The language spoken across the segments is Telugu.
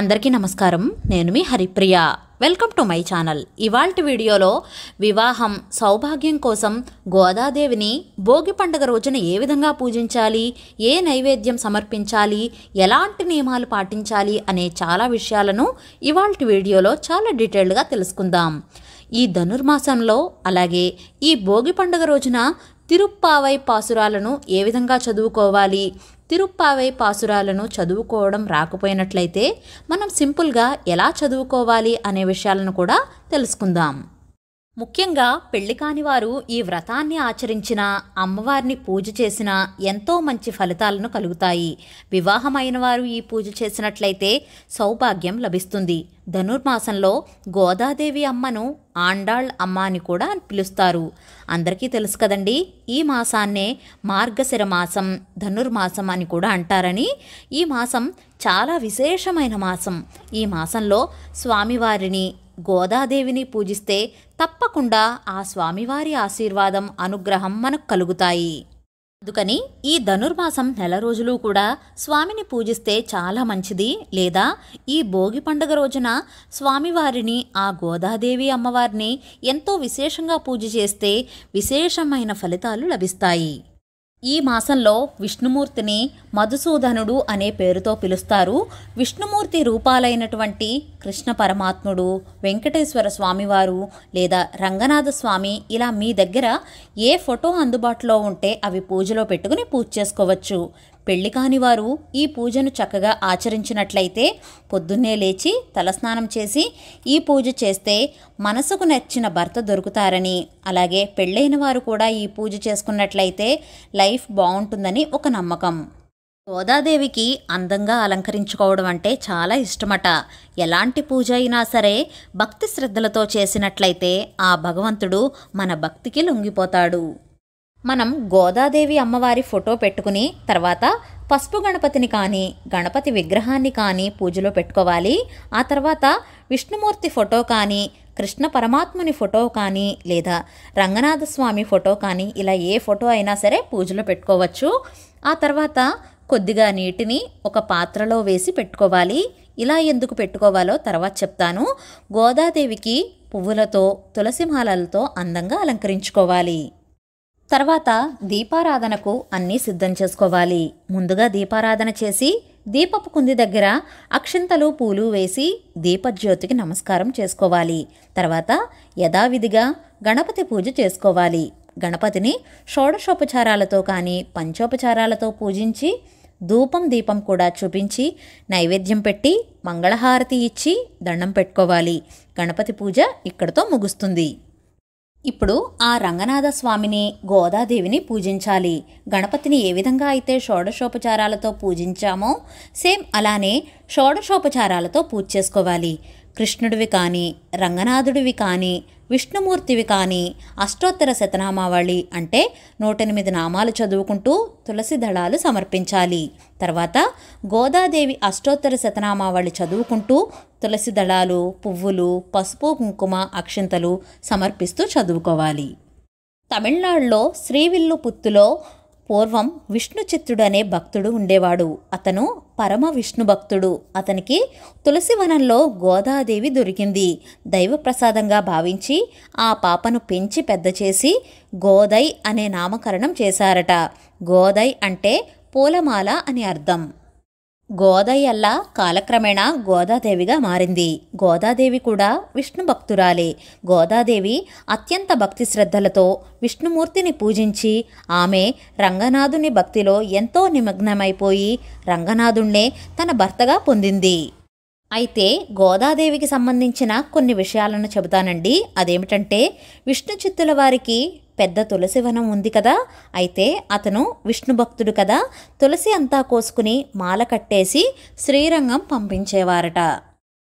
అందరికీ నమస్కారం నేను మీ Haripriya welcome to my channel ఇవాళ వీడియోలో వివాహం సౌభాగ్యం కోసం గోదాదేవిని భోగి పండుగ రోజున ఏ విధంగా పూజించాలి ఏ నైవేద్యం సమర్పించాలి ఎలాంటి నియమాలు పాటించాలి అనే చాలా విషయాలను ఇవాళ వీడియోలో చాలా డీటెయిల్డ్గా తెలుసుకుందాం ఈ ధనుర్మాసంలో అలాగే ఈ భోగి పండుగ రోజున తిరుప్పావై పాసురాలను ఏ విధంగా చదువుకోవాలి తిరుప్పావై పాసురాలను చదువుకోవడం రాకపోయినట్లయితే మనం సింపుల్గా ఎలా చదువుకోవాలి అనే విషయాలను కూడా తెలుసుకుందాం ముఖ్యంగా పెళ్లి కాని వారు ఈ వ్రతాన్ని ఆచరించిన అమ్మవారిని పూజ చేసిన ఎంతో మంచి ఫలితాలను కలుగుతాయి వివాహమైన వారు ఈ పూజ చేసినట్లయితే సౌభాగ్యం లభిస్తుంది ధనుర్మాసంలో గోదాదేవి అమ్మను ఆండాళ్ అమ్మ అని కూడా పిలుస్తారు అందరికీ తెలుసు కదండి ఈ మాసాన్నే మార్గశిర మాసం ధనుర్మాసం అని కూడా అంటారని ఈ మాసం చాలా విశేషమైన మాసం ఈ మాసంలో స్వామివారిని గోదాదేవిని పూజిస్తే తప్పకుండా ఆ స్వామివారి ఆశీర్వాదం అనుగ్రహం మనకు కలుగుతాయి అందుకని ఈ ధనుర్మాసం నెల రోజులు కూడా స్వామిని పూజిస్తే చాలా మంచిది లేదా ఈ భోగి పండుగ రోజున స్వామివారిని ఆ గోదాదేవి అమ్మవారిని ఎంతో విశేషంగా పూజ చేస్తే విశేషమైన ఫలితాలు లభిస్తాయి ఈ మాసంలో విష్ణుమూర్తిని మధుసూదనుడు అనే పేరుతో పిలుస్తారు విష్ణుమూర్తి రూపాలైనటువంటి కృష్ణ పరమాత్ముడు వెంకటేశ్వర స్వామివారు లేదా రంగనాథ స్వామి ఇలా మీ దగ్గర ఏ ఫోటో అందుబాటులో ఉంటే అవి పూజలో పెట్టుకుని పూజ చేసుకోవచ్చు పెళ్లి కాని వారు ఈ పూజను చక్కగా ఆచరించినట్లయితే పొద్దున్నే లేచి తలస్నానం చేసి ఈ పూజ చేస్తే మనసుకు నచ్చిన భర్త దొరుకుతారని అలాగే పెళ్ళైన వారు కూడా ఈ పూజ చేసుకున్నట్లయితే లైఫ్ బాగుంటుందని ఒక నమ్మకం గోదాదేవికి అందంగా అలంకరించుకోవడం అంటే చాలా ఇష్టమట ఎలాంటి పూజ అయినా సరే భక్తి శ్రద్ధలతో చేసినట్లయితే ఆ భగవంతుడు మన భక్తికి లొంగిపోతాడు మనం గోదాదేవి అమ్మవారి ఫోటో పెట్టుకుని తర్వాత పసుపు గణపతిని కానీ గణపతి విగ్రహాన్ని కానీ పూజలో పెట్టుకోవాలి ఆ తర్వాత విష్ణుమూర్తి ఫోటో కానీ కృష్ణ పరమాత్మని ఫోటో కానీ లేదా రంగనాథ స్వామి ఫోటో కానీ ఇలా ఏ ఫోటో అయినా సరే పూజలో పెట్టుకోవచ్చు ఆ తర్వాత కొద్దిగా నీటిని ఒక పాత్రలో వేసి పెట్టుకోవాలి ఇలా ఎందుకు పెట్టుకోవాలో తర్వాత చెప్తాను గోదాదేవికి పువ్వులతో తులసిమాలలతో అందంగా అలంకరించుకోవాలి తర్వాత దీపారాధనకు అన్నీ సిద్ధం చేసుకోవాలి ముందుగా దీపారాధన చేసి దీపపు కుంది దగ్గర అక్షింతలు పూలు వేసి దీపజ్యోతికి నమస్కారం చేసుకోవాలి తర్వాత యథావిధిగా గణపతి పూజ చేసుకోవాలి గణపతిని షోడశోపచారాలతో కానీ పంచోపచారాలతో పూజించి ధూపం దీపం కూడా చూపించి నైవేద్యం పెట్టి మంగళహారతి ఇచ్చి దండం పెట్టుకోవాలి గణపతి పూజ ఇక్కడితో ముగుస్తుంది ఇప్పుడు ఆ రంగనాథ స్వామిని గోదాదేవిని పూజించాలి గణపతిని ఏ విధంగా అయితే షోడశోపచారాలతో పూజించామో సేమ్ అలానే షోడశోపచారాలతో పూజ చేసుకోవాలి కృష్ణుడివి కానీ రంగనాథుడివి కానీ విష్ణుమూర్తివి కానీ అష్టోత్తర శతనామావళి అంటే నూటెనిమిది నామాలు చదువుకుంటూ తులసి దళాలు సమర్పించాలి తర్వాత గోదాదేవి అష్టోత్తర శతనామావళి చదువుకుంటూ తులసి దళాలు పువ్వులు పసుపు కుంకుమ అక్షింతలు సమర్పిస్తూ చదువుకోవాలి తమిళనాడులో శ్రీవిల్లు పుత్తులో పూర్వం విష్ణుచిత్తుడు అనే భక్తుడు ఉండేవాడు అతను పరమ విష్ణు భక్తుడు అతనికి తులసివనంలో గోదాదేవి దొరికింది దైవప్రసాదంగా భావించి ఆ పాపను పెంచి పెద్ద చేసి గోదై అనే నామకరణం చేశారట గోదై అంటే పూలమాల అని అర్థం గోదయ్యల్ల కాలక్రమేణా గోదాదేవిగా మారింది గోదాదేవి కూడా విష్ణు భక్తురాలే గోదాదేవి అత్యంత భక్తి శ్రద్ధలతో విష్ణుమూర్తిని పూజించి ఆమె రంగనాథుని భక్తిలో ఎంతో నిమగ్నమైపోయి రంగనాథుణ్ణే తన భర్తగా పొందింది అయితే గోదాదేవికి సంబంధించిన కొన్ని విషయాలను చెబుతానండి అదేమిటంటే విష్ణు చిత్తుల వారికి పెద్ద తులసి వనం ఉంది కదా అయితే అతను విష్ణు భక్తుడు కదా తులసి అంతా కోసుకుని మాల కట్టేసి శ్రీరంగం పంపించేవారట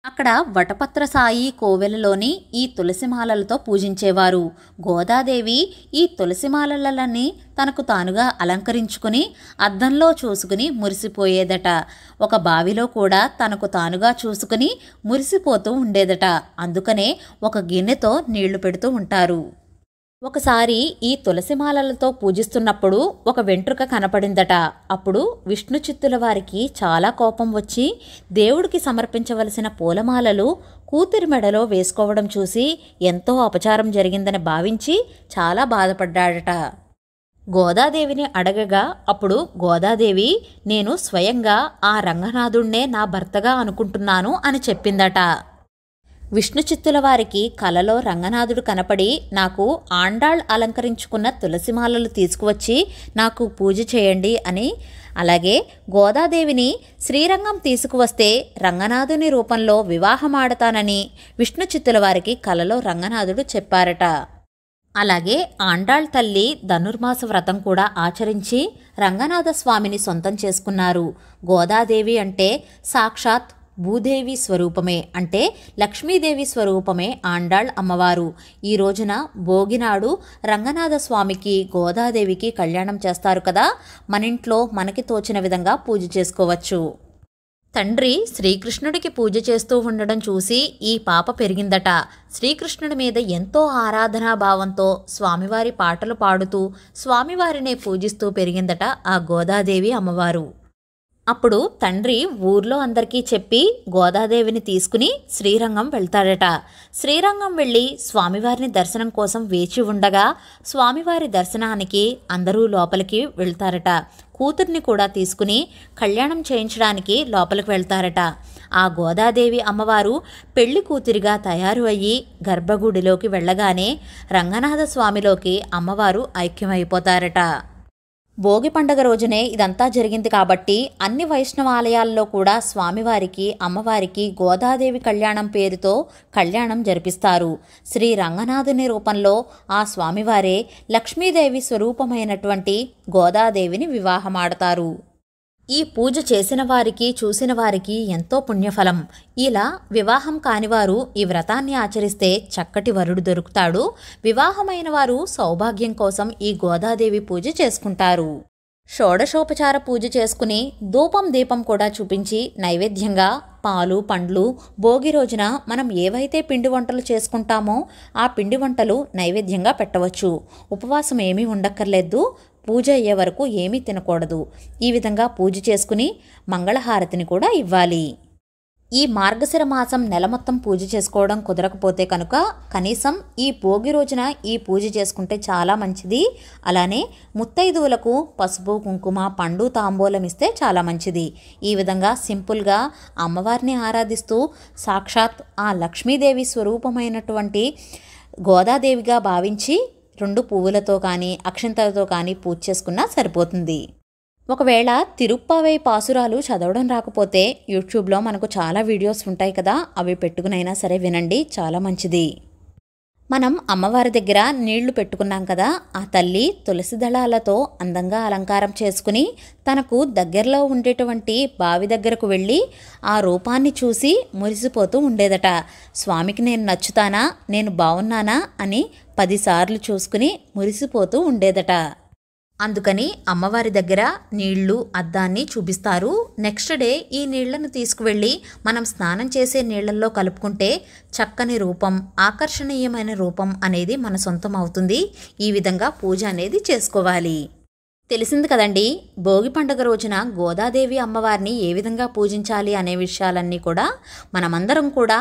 అక్కడ వటపత్ర సాయి కోవెలలోని ఈ తులసిమాలలతో పూజించేవారు గోదాదేవి ఈ తులసిమాలలన్నీ తనకు తానుగా అలంకరించుకుని అద్దంలో చూసుకుని మురిసిపోయేదట ఒక బావిలో కూడా తనకు తానుగా చూసుకుని మురిసిపోతూ ఉండేదట అందుకనే ఒక గిన్నెతో నీళ్లు పెడుతూ ఉంటారు ఒకసారి ఈ తులసిమాలలతో పూజిస్తున్నప్పుడు ఒక వెంట్రుక కనపడిందట అప్పుడు విష్ణు చిత్తుల వారికి చాలా కోపం వచ్చి దేవుడికి సమర్పించవలసిన పూలమాలలు కూతురి మెడలో వేసుకోవడం చూసి ఎంతో అపచారం జరిగిందని భావించి చాలా బాధపడ్డాడట గోదాదేవిని అడగగా అప్పుడు గోదాదేవి నేను స్వయంగా ఆ రంగనాథుణ్ణే నా భర్తగా అనుకుంటున్నాను అని చెప్పిందట విష్ణు చిత్తుల వారికి కలలో రంగనాథుడు కనపడి నాకు ఆండాళ్ అలంకరించుకున్న తులసిమాలలు తీసుకువచ్చి నాకు పూజ చేయండి అని అలాగే గోదాదేవిని శ్రీరంగం తీసుకువస్తే రంగనాథుని రూపంలో వివాహమాడతానని చిత్తుల వారికి కలలో రంగనాథుడు చెప్పారట అలాగే ఆండాళ్ తల్లి ధనుర్మాస వ్రతం కూడా ఆచరించి రంగనాథ స్వామిని సొంతం చేసుకున్నారు గోదాదేవి అంటే సాక్షాత్ భూదేవి స్వరూపమే అంటే లక్ష్మీదేవి స్వరూపమే ఆండాళ్ అమ్మవారు ఈ రోజున భోగినాడు రంగనాథ స్వామికి గోదాదేవికి కళ్యాణం చేస్తారు కదా మనింట్లో మనకి తోచిన విధంగా పూజ చేసుకోవచ్చు తండ్రి శ్రీకృష్ణుడికి పూజ చేస్తూ ఉండడం చూసి ఈ పాప పెరిగిందట శ్రీకృష్ణుడి మీద ఎంతో ఆరాధనా భావంతో స్వామివారి పాటలు పాడుతూ స్వామివారినే పూజిస్తూ పెరిగిందట ఆ గోదాదేవి అమ్మవారు అప్పుడు తండ్రి ఊర్లో అందరికీ చెప్పి గోదాదేవిని తీసుకుని శ్రీరంగం వెళ్తాడట శ్రీరంగం వెళ్ళి స్వామివారిని దర్శనం కోసం వేచి ఉండగా స్వామివారి దర్శనానికి అందరూ లోపలికి వెళ్తారట కూతుర్ని కూడా తీసుకుని కళ్యాణం చేయించడానికి లోపలికి వెళ్తారట ఆ గోదాదేవి అమ్మవారు పెళ్లి కూతురిగా తయారు అయ్యి గర్భగుడిలోకి వెళ్ళగానే రంగనాథ స్వామిలోకి అమ్మవారు ఐక్యమైపోతారట భోగి పండగ రోజునే ఇదంతా జరిగింది కాబట్టి అన్ని వైష్ణవాలయాల్లో కూడా స్వామివారికి అమ్మవారికి గోదాదేవి కళ్యాణం పేరుతో కళ్యాణం జరిపిస్తారు శ్రీ రంగనాథుని రూపంలో ఆ స్వామివారే లక్ష్మీదేవి స్వరూపమైనటువంటి గోదాదేవిని వివాహమాడతారు ఈ పూజ చేసిన వారికి చూసిన వారికి ఎంతో పుణ్యఫలం ఇలా వివాహం కానివారు ఈ వ్రతాన్ని ఆచరిస్తే చక్కటి వరుడు దొరుకుతాడు వివాహమైన వారు సౌభాగ్యం కోసం ఈ గోదాదేవి పూజ చేసుకుంటారు షోడశోపచార పూజ చేసుకుని ధూపం దీపం కూడా చూపించి నైవేద్యంగా పాలు పండ్లు భోగి రోజున మనం ఏవైతే పిండి వంటలు చేసుకుంటామో ఆ పిండి వంటలు నైవేద్యంగా పెట్టవచ్చు ఉపవాసం ఏమీ ఉండక్కర్లేదు పూజ అయ్యే వరకు ఏమీ తినకూడదు ఈ విధంగా పూజ చేసుకుని మంగళహారతిని కూడా ఇవ్వాలి ఈ మార్గశిర మాసం నెల మొత్తం పూజ చేసుకోవడం కుదరకపోతే కనుక కనీసం ఈ భోగి రోజున ఈ పూజ చేసుకుంటే చాలా మంచిది అలానే ముత్తైదువులకు పసుపు కుంకుమ పండు తాంబూలం ఇస్తే చాలా మంచిది ఈ విధంగా సింపుల్గా అమ్మవారిని ఆరాధిస్తూ సాక్షాత్ ఆ లక్ష్మీదేవి స్వరూపమైనటువంటి గోదాదేవిగా భావించి రెండు పువ్వులతో కానీ అక్షంతలతో కానీ పూజ చేసుకున్నా సరిపోతుంది ఒకవేళ తిరుప్పావై పాసురాలు చదవడం రాకపోతే యూట్యూబ్లో మనకు చాలా వీడియోస్ ఉంటాయి కదా అవి పెట్టుకునైనా సరే వినండి చాలా మంచిది మనం అమ్మవారి దగ్గర నీళ్లు పెట్టుకున్నాం కదా ఆ తల్లి తులసి దళాలతో అందంగా అలంకారం చేసుకుని తనకు దగ్గరలో ఉండేటువంటి బావి దగ్గరకు వెళ్ళి ఆ రూపాన్ని చూసి మురిసిపోతూ ఉండేదట స్వామికి నేను నచ్చుతానా నేను బాగున్నానా అని పదిసార్లు చూసుకుని మురిసిపోతూ ఉండేదట అందుకని అమ్మవారి దగ్గర నీళ్లు అద్దాన్ని చూపిస్తారు నెక్స్ట్ డే ఈ నీళ్లను తీసుకువెళ్ళి మనం స్నానం చేసే నీళ్లలో కలుపుకుంటే చక్కని రూపం ఆకర్షణీయమైన రూపం అనేది మన సొంతం అవుతుంది ఈ విధంగా పూజ అనేది చేసుకోవాలి తెలిసింది కదండి భోగి పండుగ రోజున గోదాదేవి అమ్మవారిని ఏ విధంగా పూజించాలి అనే విషయాలన్నీ కూడా మనమందరం కూడా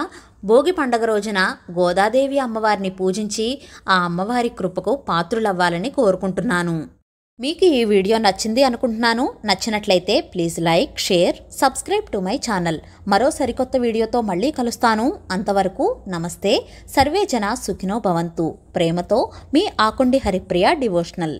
భోగి పండగ రోజున గోదాదేవి అమ్మవారిని పూజించి ఆ అమ్మవారి కృపకు పాత్రులవ్వాలని కోరుకుంటున్నాను మీకు ఈ వీడియో నచ్చింది అనుకుంటున్నాను నచ్చినట్లయితే please like share subscribe to my channel మరో సరికొత్త వీడియోతో మళ్ళీ కలుస్తాను అంతవరకు నమస్తే సర్వే జన సుఖినో భవంతు ప్రేమతో మీ ఆకుండి హరిప్రియ డివోషనల్